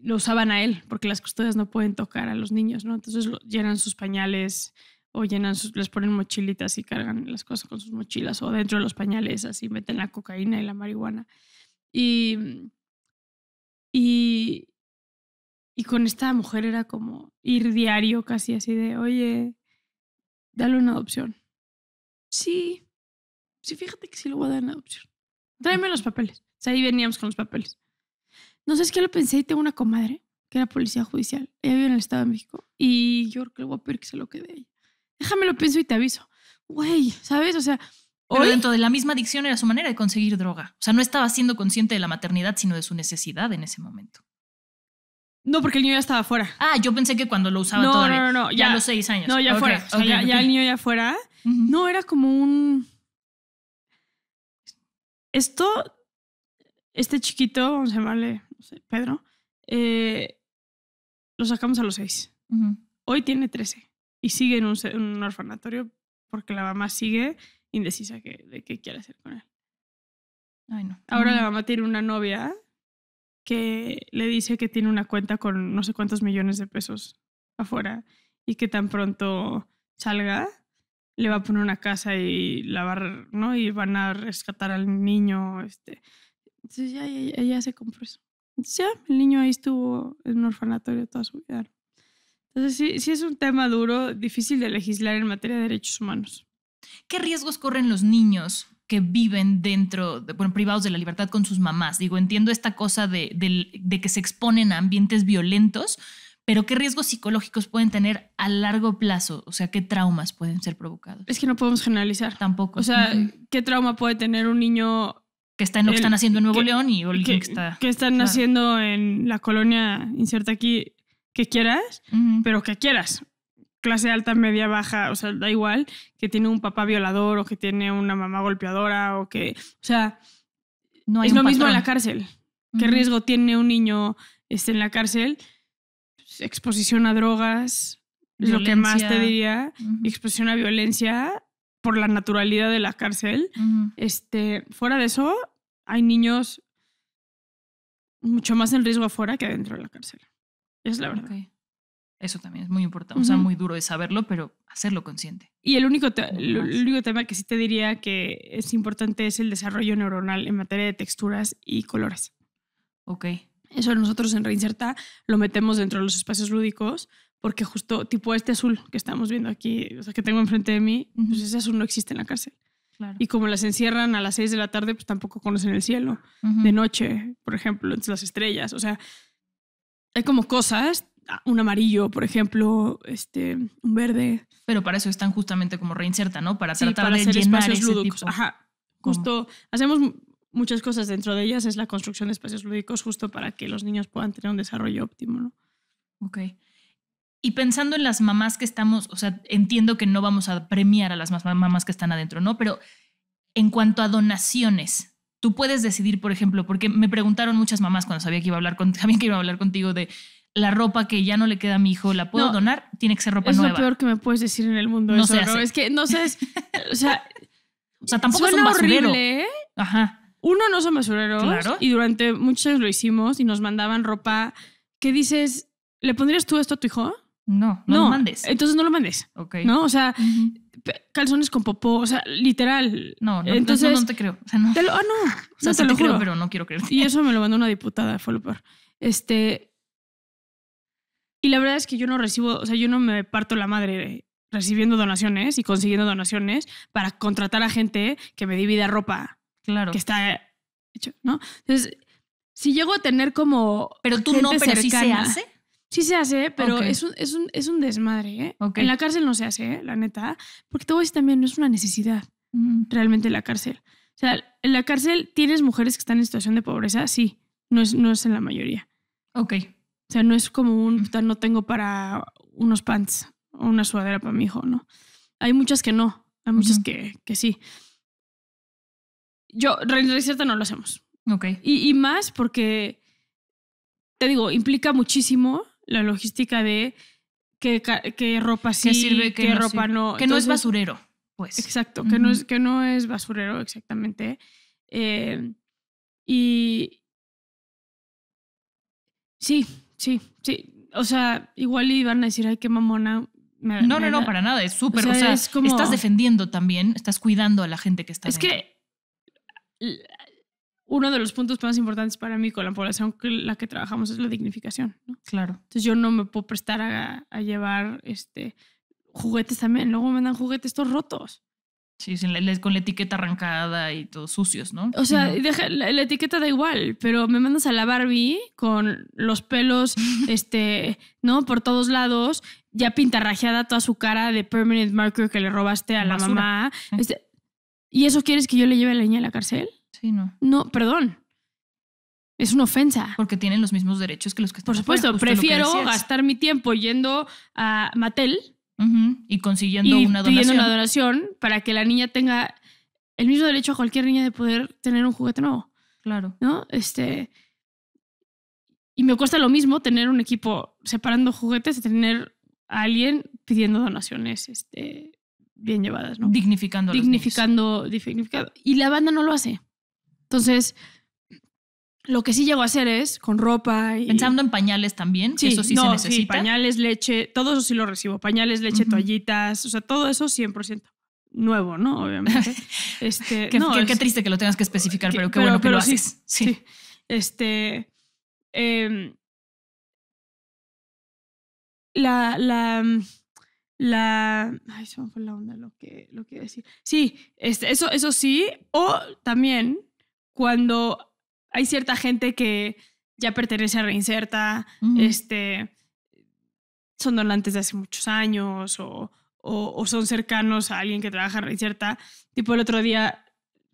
lo usaban a él, porque las custodias no pueden tocar a los niños, ¿no? Entonces llenan sus pañales o llenan les ponen mochilitas y cargan las cosas con sus mochilas o dentro de los pañales así meten la cocaína y la marihuana. Y, y, y con esta mujer era como ir diario casi así de, oye, dale una adopción. Sí, sí, fíjate que sí lo voy a dar en adopción. Tráeme los papeles. O sea, ahí veníamos con los papeles. No sé, es que lo pensé y tengo una comadre que era policía judicial. Ella vive en el Estado de México y yo creo que le voy a pedir que se lo quede ahí. Déjame lo pienso y te aviso. Güey, ¿sabes? O sea, pero dentro de la misma adicción era su manera de conseguir droga. O sea, no estaba siendo consciente de la maternidad, sino de su necesidad en ese momento. No, porque el niño ya estaba fuera. Ah, yo pensé que cuando lo usaba no, todavía. No, no, no. Ya, ya, a los seis años. No, ya fuera. ya, el niño ya fuera. No, era como un. Esto. Este chiquito, vamos a llamarle, Pedro, eh, lo sacamos a los seis. Hoy tiene trece. y sigue en un, orfanatorio porque la mamá sigue indecisa de qué quiere hacer con él. Ay, no. Ahora la mamá tiene una novia que le dice que tiene una cuenta con no sé cuántos millones de pesos afuera y que tan pronto salga le va a poner una casa y la ¿no? Y van a rescatar al niño, este. Entonces ya ella, se compró eso. Entonces ya el niño ahí estuvo en un orfanatorio toda su vida. Entonces sí, sí es un tema duro, difícil de legislar en materia de derechos humanos. ¿Qué riesgos corren los niños que viven dentro, bueno, privados de la libertad con sus mamás. Digo, entiendo esta cosa de, que se exponen a ambientes violentos, pero ¿qué riesgos psicológicos pueden tener a largo plazo? O sea, ¿qué traumas pueden ser provocados? Es que no podemos generalizar. Tampoco. O sea, ¿qué trauma puede tener un niño que está en están haciendo en Nuevo León y que, que, está. Que están haciendo en la colonia inserta aquí que quieras, pero que quieras clase alta, media, baja, o sea, da igual, que tiene un papá violador o que tiene una mamá golpeadora o que, o sea, no es lo mismo en la cárcel. ¿Qué riesgo tiene un niño este, en la cárcel? Pues, exposición a drogas, lo que más te diría, exposición a violencia por la naturalidad de la cárcel. este, fuera de eso, hay niños mucho más en riesgo afuera que adentro de la cárcel. Es la verdad. Eso también es muy importante, o sea, muy duro de saberlo, pero hacerlo consciente. Y el único, el único tema que sí te diría que es importante es el desarrollo neuronal en materia de texturas y colores. Ok. Eso nosotros en Reinserta lo metemos dentro de los espacios lúdicos, porque justo tipo este azul que estamos viendo aquí, o sea, que tengo enfrente de mí, pues ese azul no existe en la cárcel. Claro. Y como las encierran a las 6 de la tarde, pues tampoco conocen el cielo. De noche, por ejemplo, entre las estrellas. O sea, hay como cosas un amarillo, por ejemplo, este, un verde. Pero para eso están justamente como reinserta, ¿no? Para tratar de hacer espacios lúdicos. Ajá. Justo hacemos muchas cosas dentro de ellas, es la construcción de espacios lúdicos justo para que los niños puedan tener un desarrollo óptimo, ¿no? Ok. Y pensando en las mamás que estamos, o sea, entiendo que no vamos a premiar a las mamás que están adentro, ¿no? Pero en cuanto a donaciones, tú puedes decidir, por ejemplo, porque me preguntaron muchas mamás cuando sabía que iba a hablar con, también que iba a hablar contigo de la ropa que ya no le queda a mi hijo, la puedo donar, tiene que ser ropa nueva. Es lo peor que me puedes decir en el mundo. No eso, se Es que no sé, o sea, o sea, tampoco es un basurero. Horrible, ¿eh? Ajá. Uno no son basureros claro. y durante muchos años lo hicimos y nos mandaban ropa qué dices, ¿le pondrías tú esto a tu hijo? No, no, lo mandes. Entonces no lo mandes. Ok. No, o sea, calzones con popó, o sea, literal. No, no, Entonces, no, te creo. O sea, no. Te lo, oh, no. O sea, te, lo creo, juro. pero no quiero creer. Y eso me lo mandó una diputada, fue lo peor. Este, y la verdad es que yo no recibo, o sea, yo no me parto la madre recibiendo donaciones y consiguiendo donaciones para contratar a gente que me divida ropa. Claro. Que está hecho, ¿no? Entonces, si llego a tener como. Pero tú no, pero si sí se hace. Sí se hace, pero es, un, es, un, es, un, desmadre, ¿eh? En la cárcel no se hace, ¿eh? la neta. Porque te voy a decir también, no es una necesidad realmente, mm. realmente la cárcel. O sea, en la cárcel tienes mujeres que están en situación de pobreza, sí. No es, no es en la mayoría. Ok. O sea, no es como un, no tengo para unos pants o una sudadera para mi hijo, ¿no? Hay muchas que no, hay muchas que, que, sí. Yo, receta no lo hacemos. Ok. Y, más porque, te digo, implica muchísimo la logística de qué, ropa sí, sirve, qué, ropa no. Que no es basurero, pues. Exacto, que, no es, que no es basurero exactamente. Eh, y... Sí, Sí, sí. O sea, igual iban a decir, ay, qué mamona. no, no, no, para nada. Es súper. O sea, estás defendiendo también, estás cuidando a la gente que está. Es que uno de los puntos más importantes para mí con la población con la que trabajamos es la dignificación. Claro. Entonces yo no me puedo prestar a, llevar este juguetes también. Luego me dan juguetes todos rotos. Sí, con la etiqueta arrancada y todos sucios, ¿no? O sea, la, etiqueta da igual, pero me mandas a la Barbie con los pelos, este, ¿no? Por todos lados, ya pintarrajeada toda su cara de permanent marker que le robaste a la mamá. Este, ¿Y eso quieres que yo le lleve a la niña a la cárcel? Sí, no. No, perdón. Es una ofensa. Porque tienen los mismos derechos que los que están Por supuesto, prefiero gastar mi tiempo yendo a Mattel y consiguiendo una donación. una donación para que la niña tenga el mismo derecho a cualquier niña de poder tener un juguete nuevo. Claro. ¿No? Este. Y me cuesta lo mismo tener un equipo separando juguetes y tener a alguien pidiendo donaciones este, bien llevadas, ¿no? Dignificando. Dignificando, dignificando. Y la banda no lo hace. Entonces, lo que sí llego a hacer es con ropa y... Pensando en pañales también, sí, eso sí se necesita. Sí, pañales, leche, todo eso sí lo recibo. Pañales, leche, toallitas, o sea, todo eso 100% nuevo, ¿no? Obviamente. Este, qué, triste que lo tengas que especificar, pero qué bueno que lo haces. Sí, Este... Em, la... la la ay se me fue la onda lo que lo decir sí este, eso eso sí o también cuando hay cierta gente que ya pertenece a Reinserta, este, son donantes de hace muchos años o, son cercanos a alguien que trabaja en Reinserta. Tipo el otro día,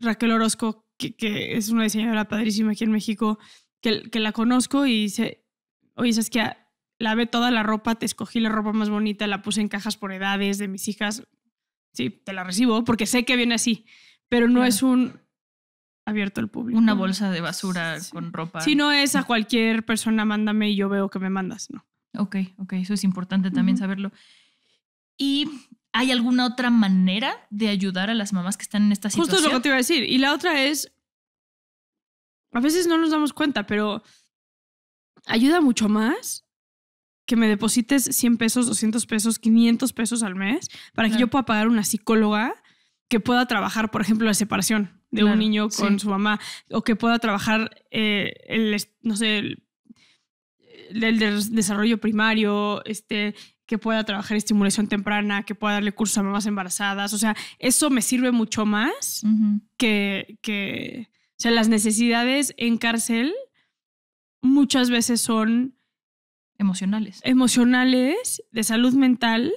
Raquel Orozco, que, es una diseñadora padrísima aquí en México, que, la conozco y dice, oye, ¿sabes que ve toda la ropa, te escogí la ropa más bonita, la puse en cajas por edades de mis hijas. Sí, te la recibo porque sé que viene así, pero no es un abierto al público. Una bolsa de basura con ropa. Si no es a cualquier persona, mándame y yo veo que me mandas, ¿no? Ok, ok, eso es importante también saberlo. ¿Y hay alguna otra manera de ayudar a las mamás que están en esta situación? Justo es lo que te iba a decir. Y la otra es, a veces no nos damos cuenta, pero ayuda mucho más que me deposites 100 pesos, 200 pesos, 500 pesos al mes para que yo pueda pagar una psicóloga que pueda trabajar, por ejemplo, la separación de un niño con su mamá, o que pueda trabajar eh, el, no sé, el, desarrollo primario, este, que pueda trabajar estimulación temprana, que pueda darle cursos a mamás embarazadas. O sea, eso me sirve mucho más que, que, o sea, las necesidades en cárcel muchas veces son... Emocionales. Emocionales, de salud mental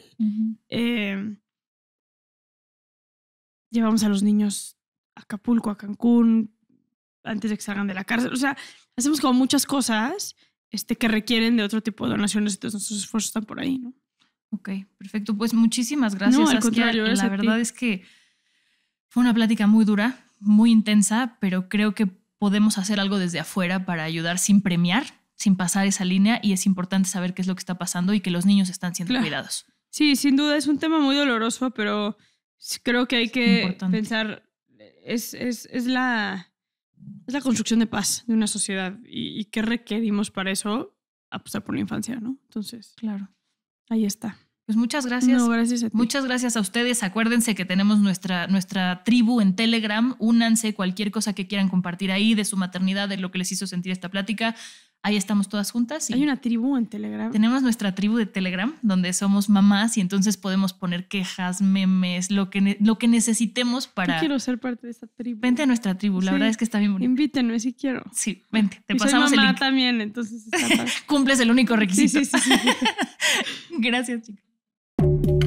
llevamos a los niños a Acapulco, a Cancún, antes de que salgan de la cárcel. O sea, hacemos como muchas cosas este, que requieren de otro tipo de donaciones, y todos nuestros esfuerzos están por ahí, ¿no? Ok, perfecto. Pues muchísimas gracias. No, al contrario, la verdad es que fue una plática muy dura, muy intensa, pero creo que podemos hacer algo desde afuera para ayudar sin premiar, sin pasar esa línea y es importante saber qué es lo que está pasando y que los niños están siendo cuidados. Sí, sin duda es un tema muy doloroso, pero creo que hay que pensar, es, la, es la construcción de paz de una sociedad y, y qué requerimos para eso, apostar por la infancia, ¿no? Entonces, claro, ahí está. Pues muchas gracias. Muchas gracias a ustedes. Acuérdense que tenemos nuestra, nuestra tribu en Telegram. Únanse cualquier cosa que quieran compartir ahí de su maternidad, de lo que les hizo sentir esta plática. Ahí estamos todas juntas. Hay una tribu en Telegram. Tenemos nuestra tribu de Telegram, donde somos mamás y entonces podemos poner quejas, memes, lo que, lo que necesitemos para... Yo quiero ser parte de esa tribu. Vente a nuestra tribu, la verdad es que está bien bonito. Invítenme si quiero. Sí, vente, te pasamos soy mamá también, entonces... Está Cumples el único requisito. Sí, sí, Gracias, chicas